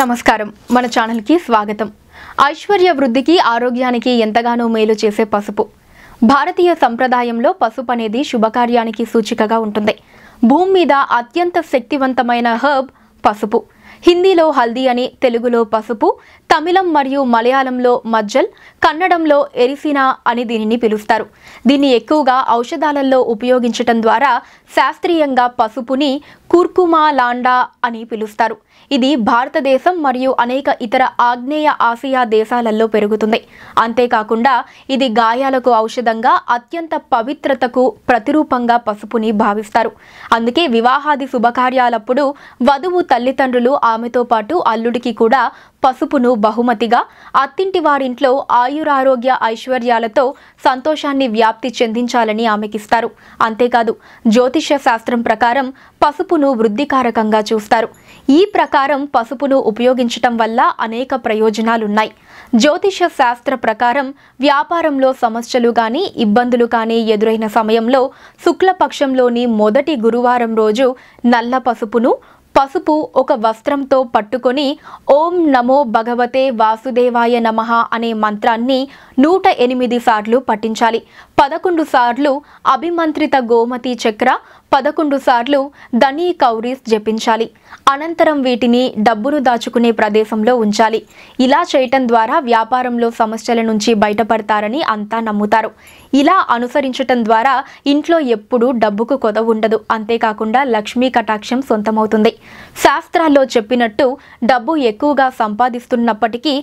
నమస్కారం మన ఛానల్కి స్వాగతం ఐశ్వర్య వృద్ధికి ఆరోగ్యానికి ఎంతగానో మేలు చేసే పసుపు భారతీయ సంప్రదాయంలో పసుపు అనేది శుభకార్యానికి సూచికగా ఉంటుంది భూమి మీద అత్యంత శక్తివంతమైన హర్బ్ పసుపు హిందీలో హల్దీ అని తెలుగులో పసుపు తమిళం మరియు మలయాళంలో మజ్జల్ కన్నడంలో ఎరిసినా అని దీనిని పిలుస్తారు దీన్ని ఎక్కువగా ఔషధాలలో ఉపయోగించటం ద్వారా శాస్త్రీయంగా పసుపుని కుర్కుమా లాండా అని పిలుస్తారు ఇది భారతదేశం మరియు అనేక ఇతర ఆగ్నేయ ఆసియా దేశాలలో పెరుగుతుంది అంతేకాకుండా ఇది గాయాలకు ఔషధంగా అత్యంత పవిత్రతకు ప్రతిరూపంగా పసుపుని భావిస్తారు అందుకే వివాహాది శుభకార్యాలప్పుడు వధువు తల్లిదండ్రులు ఆమెతో పాటు అల్లుడికి కూడా పసుపును బహుమతిగా అత్తింటి వారింట్లో ఆయురారోగ్య ఐశ్వర్యాలతో సంతోషాన్ని వ్యాప్తి చెందించాలని ఆమెకిస్తారు అంతేకాదు జ్యోతిష్య శాస్త్రం ప్రకారం పసుపును వృద్ధికారకంగా చూస్తారు ఈ ప్రకారం పసుపును ఉపయోగించటం వల్ల అనేక ప్రయోజనాలున్నాయి జ్యోతిష శాస్త్ర ప్రకారం వ్యాపారంలో సమస్యలు కానీ ఇబ్బందులు కానీ ఎదురైన సమయంలో శుక్లపక్షంలోని మొదటి గురువారం రోజు నల్ల పసుపును పసుపు ఒక వస్త్రంతో పట్టుకొని ఓం నమో భగవతే వాసుదేవాయ నమ అనే మంత్రాన్ని నూట ఎనిమిది సార్లు పఠించాలి పదకొండు సార్లు అభిమంత్రిత గోమతి చక్ర పదకొండు సార్లు ధనీ కౌరీస్ జపించాలి అనంతరం వీటిని డబ్బును దాచుకునే ప్రదేశంలో ఉంచాలి ఇలా చేయటం ద్వారా వ్యాపారంలో సమస్యల నుంచి బయటపడతారని అంతా నమ్ముతారు ఇలా అనుసరించటం ద్వారా ఇంట్లో ఎప్పుడూ డబ్బుకు కొద ఉండదు అంతేకాకుండా లక్ష్మీ కటాక్షం సొంతమవుతుంది శాస్త్రాల్లో చెప్పినట్టు డబ్బు ఎక్కువగా సంపాదిస్తున్నప్పటికీ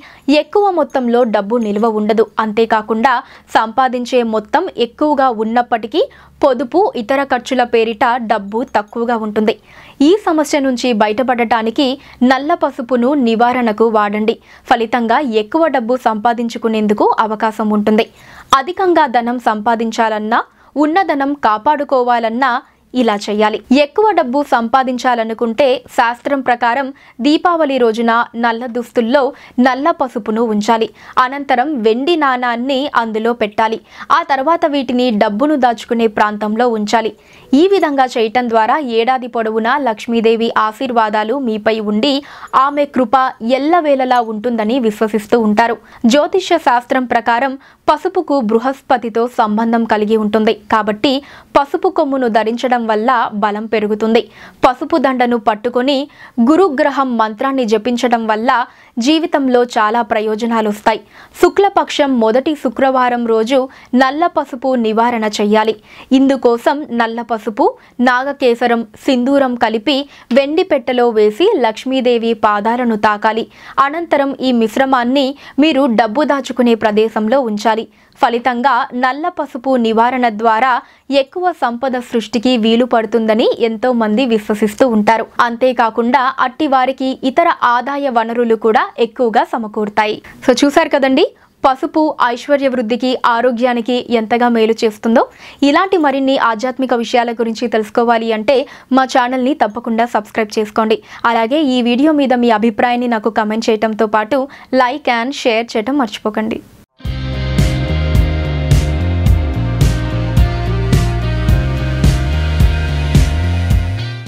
ఎక్కువ మొత్తంలో డబ్బు నిల్వ ఉండదు అంతేకాకుండా సంపాదించే మొత్తం ఎక్కువగా ఉన్నప్పటికీ పొదుపు ఇతర ఖర్చుల పేరిట బయట డబ్బు తక్కువగా ఉంటుంది ఈ సమస్య నుంచి బయటపడటానికి నల్ల పసుపును నివారణకు వాడండి ఫలితంగా ఎక్కువ డబ్బు సంపాదించుకునేందుకు అవకాశం ఉంటుంది అధికంగా ధనం సంపాదించాలన్నా ఉన్నదనం కాపాడుకోవాలన్నా ఇలా చేయాలి ఎక్కువ డబ్బు సంపాదించాలనుకుంటే శాస్త్రం ప్రకారం దీపావళి రోజున నల్ల దుస్తుల్లో నల్ల పసుపును ఉంచాలి అనంతరం వెండి నాణాన్ని అందులో పెట్టాలి ఆ తర్వాత వీటిని డబ్బును దాచుకునే ప్రాంతంలో ఉంచాలి ఈ విధంగా చేయటం ద్వారా ఏడాది పొడవునా లక్ష్మీదేవి ఆశీర్వాదాలు మీపై ఉండి ఆమె కృప ఎల్లవేళలా ఉంటుందని విశ్వసిస్తూ ఉంటారు జ్యోతిష్య శాస్త్రం ప్రకారం పసుపుకు బృహస్పతితో సంబంధం కలిగి ఉంటుంది కాబట్టి పసుపు కొమ్మును ధరించడం వల్ల బలం పెరుగుతుంది పసుపు దండను పట్టుకొని గురుగ్రహం మంత్రాన్ని జపించడం వల్ల జీవితంలో చాలా ప్రయోజనాలు వస్తాయి శుక్లపక్షం మొదటి శుక్రవారం రోజు నల్ల పసుపు నివారణ చేయాలి ఇందుకోసం నల్ల పసుపు నాగకేసరం సింధూరం కలిపి వెండి పెట్టెలో వేసి లక్ష్మీదేవి పాదాలను తాకాలి అనంతరం ఈ మిశ్రమాన్ని మీరు డబ్బు దాచుకునే ప్రదేశంలో ఉంచాలి ఫలితంగా నల్ల పసుపు నివారణ ద్వారా ఎక్కువ సంపద సృష్టికి వీలు పడుతుందని ఎంతో మంది విశ్వసిస్తూ ఉంటారు అంతేకాకుండా అట్టి వారికి ఇతర ఆదాయ వనరులు కూడా ఎక్కువగా సమకూరుతాయి సో చూశారు కదండి పసుపు ఐశ్వర్య వృద్ధికి ఆరోగ్యానికి ఎంతగా మేలు చేస్తుందో ఇలాంటి మరిన్ని ఆధ్యాత్మిక విషయాల గురించి తెలుసుకోవాలి అంటే మా ఛానల్ని తప్పకుండా సబ్స్క్రైబ్ చేసుకోండి అలాగే ఈ వీడియో మీద మీ అభిప్రాయాన్ని నాకు కమెంట్ చేయడంతో పాటు లైక్ అండ్ షేర్ చేయడం మర్చిపోకండి